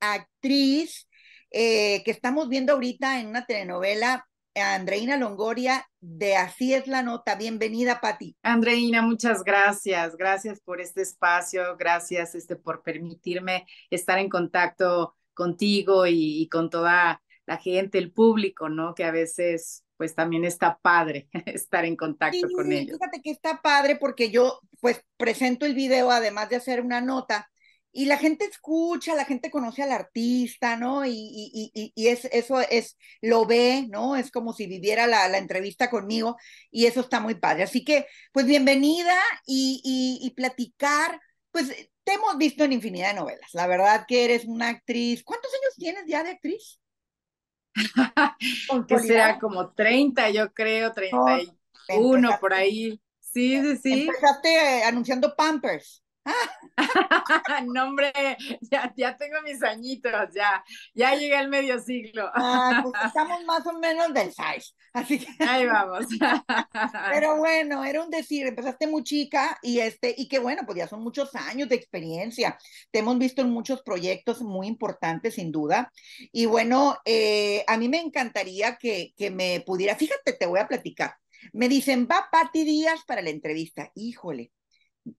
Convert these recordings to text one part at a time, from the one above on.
actriz eh, que estamos viendo ahorita en una telenovela, Andreina Longoria, de Así es la Nota. Bienvenida, ti. Andreina, muchas gracias. Gracias por este espacio, gracias este, por permitirme estar en contacto contigo y, con toda la gente, el público, ¿no? Que a veces pues también está padre estar en contacto con ellos. Fíjate que está padre porque yo pues presento el video además de hacer una nota y la gente escucha, la gente conoce al artista, ¿no? Y, es, eso es, lo ve, ¿no? Es como si viviera la, entrevista conmigo y eso está muy padre. Así que, pues bienvenida y, platicar, pues te hemos visto en infinidad de novelas. La verdad que eres una actriz. ¿Cuántos años tienes ya de actriz? que será como 30, yo creo, 31 por ahí. Sí, sí, sí. Empezaste eh, anunciando Pampers. no, hombre, ya, ya, tengo mis añitos, ya, ya llegué al medio siglo. Ah, pues estamos más o menos del size así que... Ahí vamos. Pero bueno, era un decir, empezaste muy chica y este, y que bueno, pues ya son muchos años de experiencia. Te hemos visto en muchos proyectos muy importantes, sin duda. Y bueno, eh, a mí me encantaría que, que me pudiera, fíjate, te voy a platicar. Me dicen, va Pati Díaz para la entrevista. Híjole,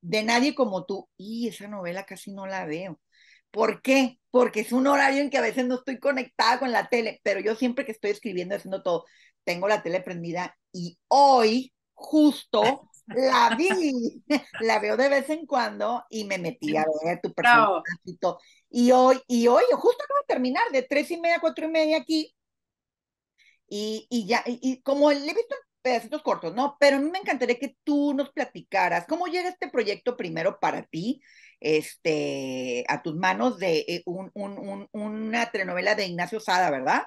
de nadie como tú. Y esa novela casi no la veo. ¿Por qué? Porque es un horario en que a veces no estoy conectada con la tele, pero yo siempre que estoy escribiendo, haciendo todo, tengo la tele prendida y hoy justo la vi, la veo de vez en cuando y me metí a ver tu personaje y todo. Y hoy, y hoy, justo acabo de terminar de tres y media, cuatro y media aquí. Y, y ya, y, como le he visto pedacitos cortos, ¿no? Pero a mí me encantaría que tú nos platicaras cómo llega este proyecto primero para ti, este, a tus manos de eh, un, un, una telenovela de Ignacio Sada, ¿verdad?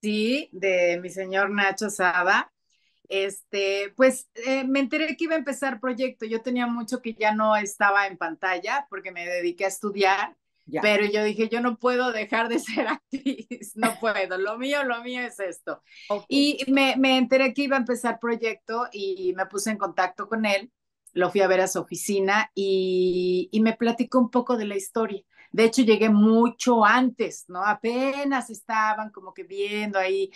Sí, de mi señor Nacho Sada. Este, pues eh, me enteré que iba a empezar proyecto. Yo tenía mucho que ya no estaba en pantalla porque me dediqué a estudiar pero yo dije, yo no puedo dejar de ser actriz, no puedo, lo mío, lo mío es esto. Y me, enteré que iba a empezar proyecto y me puse en contacto con él, lo fui a ver a su oficina y, me platicó un poco de la historia. De hecho, llegué mucho antes, ¿no? Apenas estaban como que viendo ahí.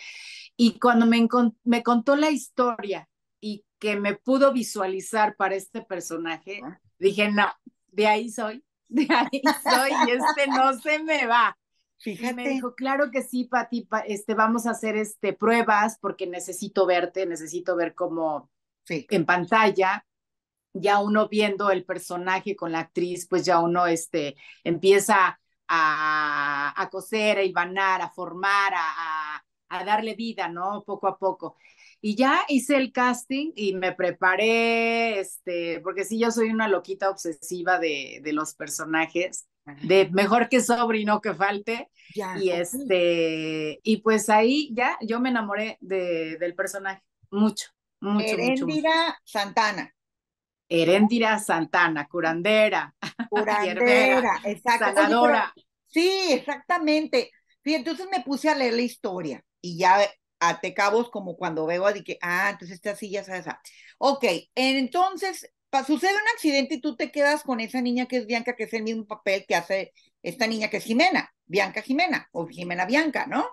Y cuando me contó la historia y que me pudo visualizar para este personaje, dije, no, de ahí soy ahí soy y este no se me va. Fíjate. dijo, claro que sí, Pati, este, vamos a hacer este, pruebas porque necesito verte, necesito ver cómo en pantalla. Ya uno viendo el personaje con la actriz, pues ya uno este, empieza a, coser, a ibanar, a formar, a, a darle vida, ¿no? Poco a poco. Y ya hice el casting y me preparé, este, porque sí, yo soy una loquita obsesiva de, de los personajes, de mejor que sobre y no que falte. Y este, y pues ahí ya yo me enamoré de, del personaje, mucho, mucho. Herendira Santana. Herendira Santana, curandera. Curandera, exacto. Sí, exactamente. y entonces me puse a leer la historia y ya ate cabos como cuando veo a que, ah, entonces esta silla ya sabes. Ok, entonces sucede un accidente y tú te quedas con esa niña que es Bianca, que es el mismo papel que hace esta niña que es Jimena, Bianca Jimena o Jimena Bianca, ¿no?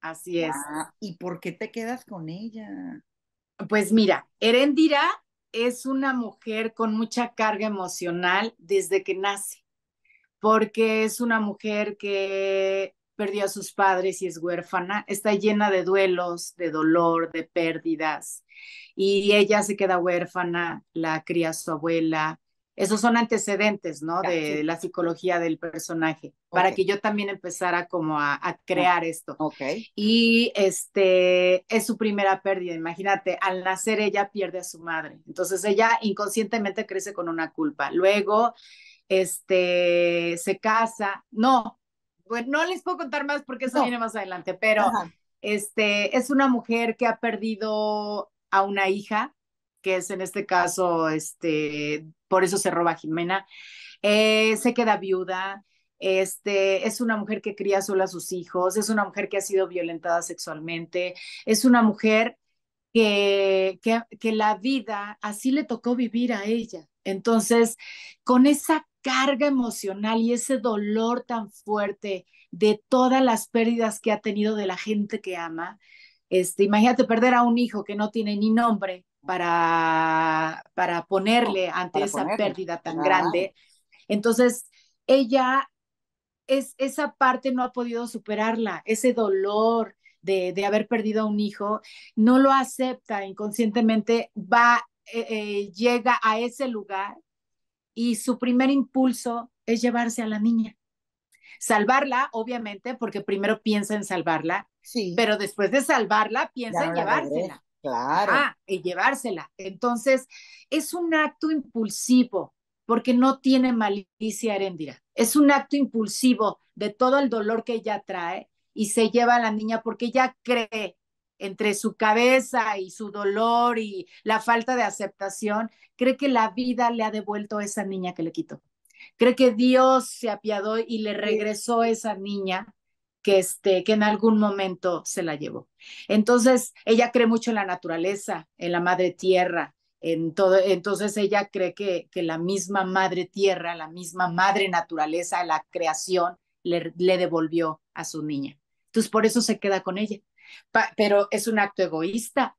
Así es. ¿Y por qué te quedas con ella? Pues mira, Erendira es una mujer con mucha carga emocional desde que nace, porque es una mujer que perdió a sus padres y es huérfana, está llena de duelos, de dolor, de pérdidas, y ella se queda huérfana, la cría su abuela. Esos son antecedentes, ¿no? De la psicología del personaje, para que yo también empezara como a, crear esto. ok Y este es su primera pérdida, imagínate, al nacer ella pierde a su madre, entonces ella inconscientemente crece con una culpa. Luego, este, se casa, no, pues no les puedo contar más porque eso viene más adelante, pero este, es una mujer que ha perdido a una hija, que es en este caso, este, por eso se roba a Jimena, eh, se queda viuda, este, es una mujer que cría sola a sus hijos, es una mujer que ha sido violentada sexualmente, es una mujer que, que, que la vida así le tocó vivir a ella. Entonces, con esa carga emocional y ese dolor tan fuerte de todas las pérdidas que ha tenido de la gente que ama. Este, imagínate perder a un hijo que no tiene ni nombre para, para ponerle ante esa pérdida tan grande. Entonces, ella es, esa parte no ha podido superarla, ese dolor de, de haber perdido a un hijo, no lo acepta inconscientemente, va, eh, eh, llega a ese lugar y su primer impulso es llevarse a la niña. Salvarla, obviamente, porque primero piensa en salvarla, sí. pero después de salvarla piensa en llevársela. Claro. y llevársela. Entonces, es un acto impulsivo, porque no tiene malicia heréndira. Es un acto impulsivo de todo el dolor que ella trae y se lleva a la niña porque ella cree entre su cabeza y su dolor y la falta de aceptación, cree que la vida le ha devuelto a esa niña que le quitó. Cree que Dios se apiadó y le regresó a esa niña que, este, que en algún momento se la llevó. Entonces, ella cree mucho en la naturaleza, en la madre tierra, en todo, entonces ella cree que, que la misma madre tierra, la misma madre naturaleza, la creación, le, le devolvió a su niña. Entonces, por eso se queda con ella pero es un acto egoísta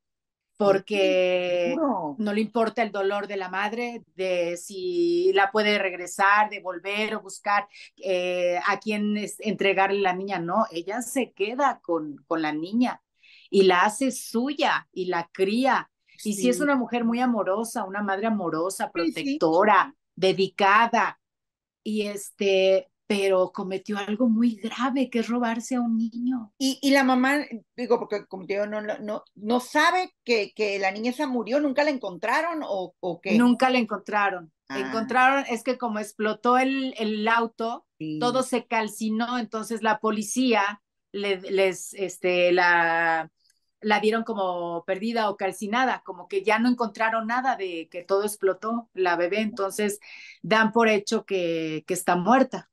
porque no le importa el dolor de la madre, de si la puede regresar, devolver o buscar eh, a quién entregarle la niña. No, ella se queda con, con la niña y la hace suya y la cría. Y si es una mujer muy amorosa, una madre amorosa, protectora, dedicada, y este, pero cometió algo muy grave que es robarse a un niño. Y, la mamá, digo, porque cometió, no, no, no sabe que, que, la niña murió, nunca la encontraron o, o qué. Nunca la encontraron. Ah. Encontraron, es que como explotó el, el auto, todo se calcinó, entonces la policía les, este, la, la dieron como perdida o calcinada, como que ya no encontraron nada de que todo explotó la bebé, entonces dan por hecho que, que está muerta.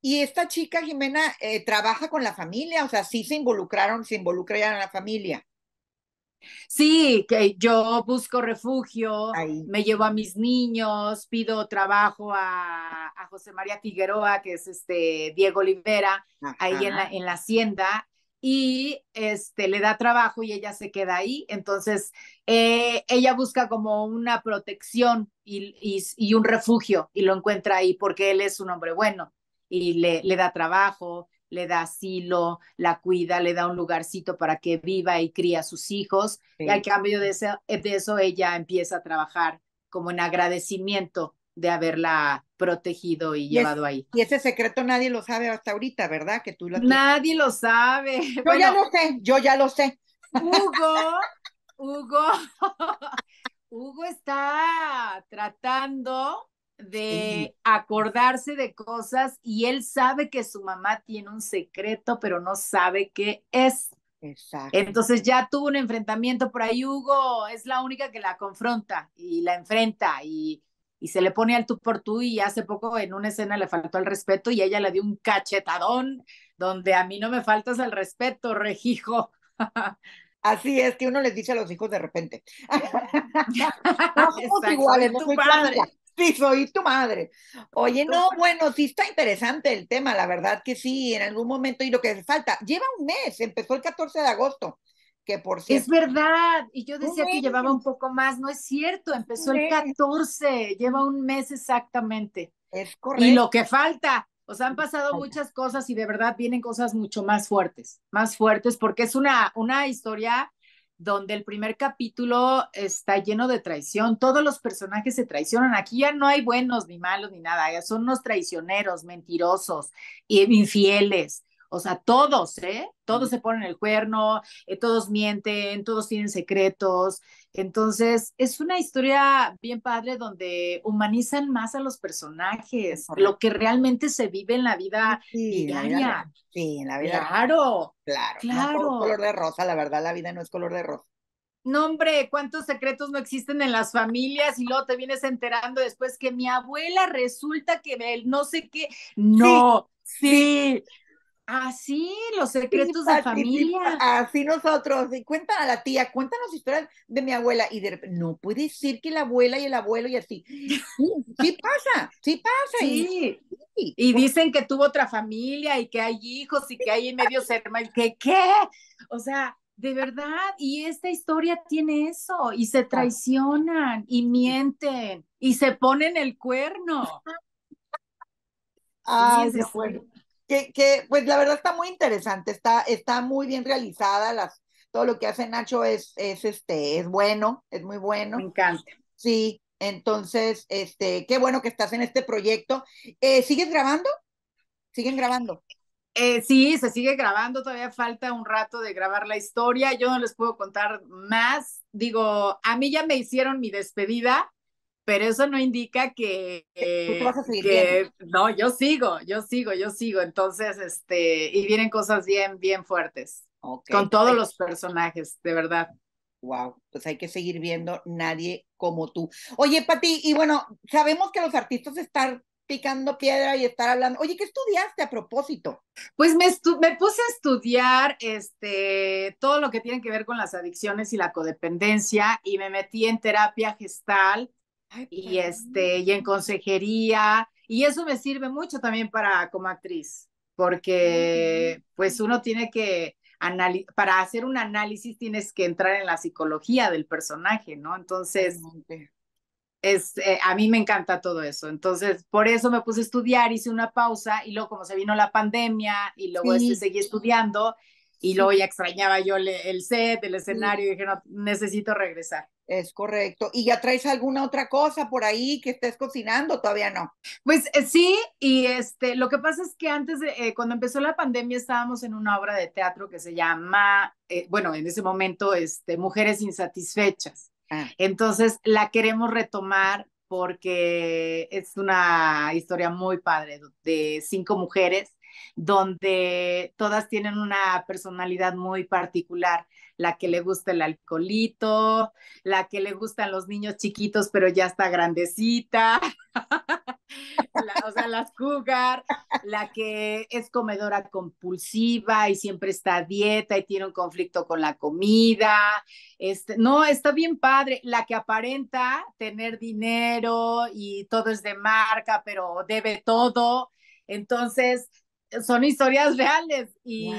Y esta chica, Jimena, eh, trabaja con la familia, o sea, sí se involucraron, se involucraron a la familia. Sí, que yo busco refugio, me llevo a mis niños, pido trabajo a, José María Figueroa, que es este Diego Olivera, ah, ahí en la, en la hacienda, y este le da trabajo y ella se queda ahí. Entonces, eh, ella busca como una protección y, y, un refugio y lo encuentra ahí porque él es un hombre bueno y le, le da trabajo, le da asilo, la cuida, le da un lugarcito para que viva y cría a sus hijos. Y al cambio de, eso, ella empieza a trabajar como en agradecimiento de haberla protegido y, llevado ahí. Y ese secreto nadie lo sabe hasta ahorita, ¿verdad? Que tú lo Nadie lo sabe. Yo ya lo sé, yo ya lo sé. Hugo, Hugo, Hugo está tratando de acordarse de cosas y él sabe que su mamá tiene un secreto, pero no sabe qué es. Exacto. Entonces ya tuvo un enfrentamiento por ahí, Hugo es la única que la confronta y la enfrenta y, y se le pone al tú por tú y hace poco en una escena le faltó el respeto y ella le dio un cachetadón donde a mí no me faltas el respeto, regijo. Así es que uno les dice a los hijos de repente. iguales, no padre. Sí, soy tu madre. Oye, no, bueno, sí está interesante el tema, la verdad que sí, en algún momento y lo que falta, lleva un mes, empezó el 14 de agosto, que por cierto. Es verdad, y yo decía que llevaba un poco más, no es cierto, empezó el 14, lleva un mes exactamente. Es correcto. Y lo que falta, o sea, han pasado muchas cosas y de verdad vienen cosas mucho más fuertes, más fuertes, porque es una, una historia donde el primer capítulo está lleno de traición, todos los personajes se traicionan, aquí ya no hay buenos ni malos ni nada, ya son unos traicioneros, mentirosos, infieles, o sea, todos, ¿eh? Todos se ponen el cuerno, eh, todos mienten, todos tienen secretos. Entonces, es una historia bien padre donde humanizan más a los personajes, lo que realmente se vive en la vida sí, diaria. sí, en la vida. Claro, claro. Claro. color de rosa, la verdad, la vida no es color de rosa. No, hombre, cuántos secretos no existen en las familias y luego te vienes enterando después que mi abuela resulta que no sé qué. No, sí, sí Así, ah, los secretos de de familia. Así nosotros. Y cuentan a la tía, cuéntanos historias de mi abuela. Y de no puede decir que la abuela y el abuelo y así. Sí, pasa, sí pasa. Sí. Y, dicen que tuvo otra familia y que hay hijos y que hay medio hermanos. ¿Qué? ¿Qué? O sea, de verdad. Y esta historia tiene eso. Y se ah. traicionan y mienten y se ponen el cuerno. Ah, es de este, acuerdo que, que, pues la verdad está muy interesante, está, está muy bien realizada, las, todo lo que hace Nacho es, es, este, es bueno, es muy bueno. Me encanta. Sí, entonces, este, qué bueno que estás en este proyecto. Eh, ¿Sigues grabando? ¿Siguen grabando? Eh, sí, se sigue grabando, todavía falta un rato de grabar la historia, yo no les puedo contar más, digo, a mí ya me hicieron mi despedida, pero eso no indica que, que no, yo sigo, yo sigo, yo sigo. Entonces, este, y vienen cosas bien, bien fuertes. Okay. Con todos pues los personajes, de verdad. Wow, pues hay que seguir viendo nadie como tú. Oye, Pati, y bueno, sabemos que los artistas están picando piedra y estar hablando. Oye, ¿qué estudiaste a propósito? Pues me, me puse a estudiar este, todo lo que tiene que ver con las adicciones y la codependencia y me metí en terapia gestal y, este, y en consejería. Y eso me sirve mucho también para como actriz, porque pues uno tiene que, para hacer un análisis tienes que entrar en la psicología del personaje, ¿no? Entonces, es, eh, a mí me encanta todo eso. Entonces, por eso me puse a estudiar, hice una pausa y luego como se vino la pandemia y luego este, seguí estudiando y luego ya extrañaba yo el set, el escenario y dije, no, necesito regresar. Es correcto. ¿Y ya traes alguna otra cosa por ahí que estés cocinando? Todavía no. Pues eh, sí, y este, lo que pasa es que antes, de, eh, cuando empezó la pandemia, estábamos en una obra de teatro que se llama, eh, bueno, en ese momento, este, Mujeres Insatisfechas. Ah. Entonces la queremos retomar porque es una historia muy padre de cinco mujeres donde todas tienen una personalidad muy particular, la que le gusta el alcoholito, la que le gustan los niños chiquitos pero ya está grandecita, la, o sea, las cougar, la que es comedora compulsiva y siempre está a dieta y tiene un conflicto con la comida, este, no, está bien padre, la que aparenta tener dinero y todo es de marca, pero debe todo. Entonces, son historias reales y,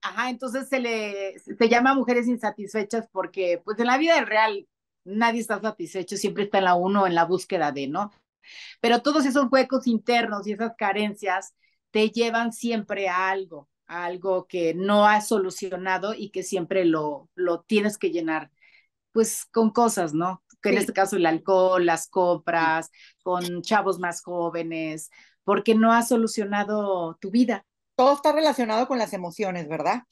ajá, entonces se le se llama mujeres insatisfechas porque pues en la vida real nadie está satisfecho, siempre está en la uno en la búsqueda de, ¿no? Pero todos esos huecos internos y esas carencias te llevan siempre a algo, a algo que no has solucionado y que siempre lo, lo tienes que llenar, pues con cosas, ¿no? Que en este caso el alcohol, las compras, con chavos más jóvenes, porque no ha solucionado tu vida. Todo está relacionado con las emociones, ¿verdad?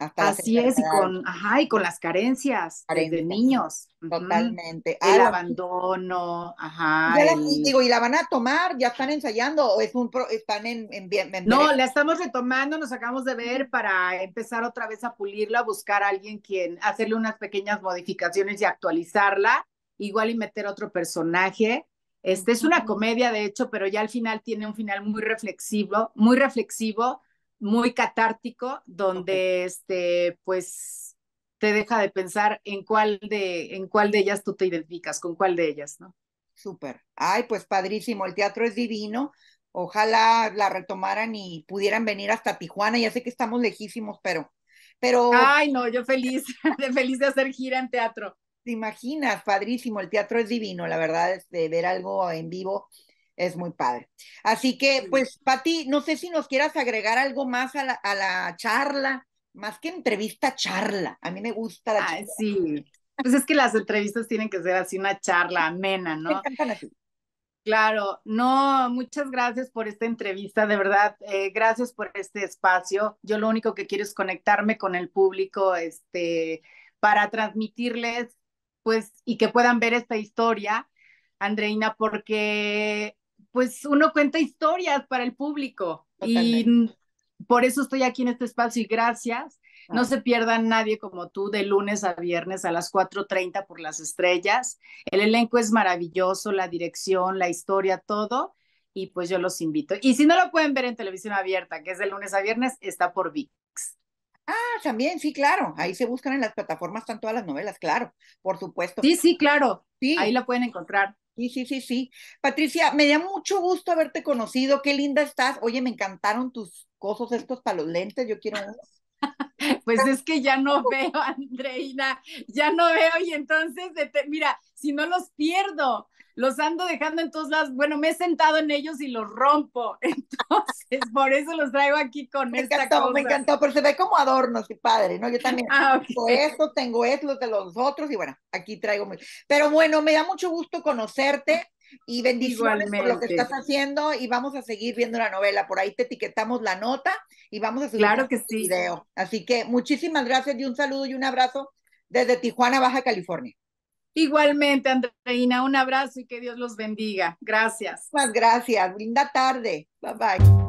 Hasta Así es, y con, con las carencias, de niños. Totalmente. El abandono, ajá. digo, ¿y la van a tomar? ¿Ya están ensayando o es un están en, en, No, la estamos retomando, nos acabamos de ver para empezar otra vez a pulirla, buscar a alguien quien, hacerle unas pequeñas modificaciones y actualizarla, igual y meter otro personaje este, es una comedia, de hecho, pero ya al final tiene un final muy reflexivo, muy reflexivo, muy catártico, donde este, pues te deja de pensar en cuál de, en cuál de ellas tú te identificas, con cuál de ellas, ¿no? Súper. Ay, pues padrísimo, el teatro es divino. Ojalá la retomaran y pudieran venir hasta Tijuana. Ya sé que estamos lejísimos, pero, pero. Ay, no, yo feliz, feliz de hacer gira en teatro te imaginas, padrísimo, el teatro es divino, la verdad, es de ver algo en vivo es muy padre. Así que, pues, Pati, no sé si nos quieras agregar algo más a la, a la charla, más que entrevista, charla. A mí me gusta la Sí, pues es que las entrevistas tienen que ser así una charla amena, ¿no? Claro, no, muchas gracias por esta entrevista, de verdad, eh, gracias por este espacio. Yo lo único que quiero es conectarme con el público, este, para transmitirles pues, y que puedan ver esta historia, Andreina, porque pues uno cuenta historias para el público y por eso estoy aquí en este espacio y gracias. No ah. se pierdan nadie como tú de lunes a viernes a las 4.30 por las estrellas. El elenco es maravilloso, la dirección, la historia, todo. Y pues yo los invito. Y si no lo pueden ver en televisión abierta, que es de lunes a viernes, está por VIX. Ah, también, sí, claro. Ahí se buscan en las plataformas, están todas las novelas, claro, por supuesto. Sí, sí, claro. Sí. Ahí la pueden encontrar. Sí, sí, sí, sí. Patricia, me da mucho gusto haberte conocido. Qué linda estás. Oye, me encantaron tus cosos estos para los lentes. Yo quiero unos. Pues es que ya no veo, Andreina, ya no veo y entonces, mira, si no los pierdo, los ando dejando en todos Bueno, me he sentado en ellos y los rompo. Entonces, por eso los traigo aquí con me esta encantó, Me encantó, pero se ve como adorno, sí, padre, ¿no? Yo también ah, tengo esto, tengo esto, los de los otros, y bueno, aquí traigo. Pero bueno, me da mucho gusto conocerte y bendiciones por lo que estás haciendo y vamos a seguir viendo la novela. Por ahí te etiquetamos la nota y vamos a seguir claro que este sí. video. Así que muchísimas gracias y un saludo y un abrazo desde Tijuana, Baja California. Igualmente, Andreina, un abrazo y que Dios los bendiga. Gracias. Muchas gracias. Linda tarde. Bye bye.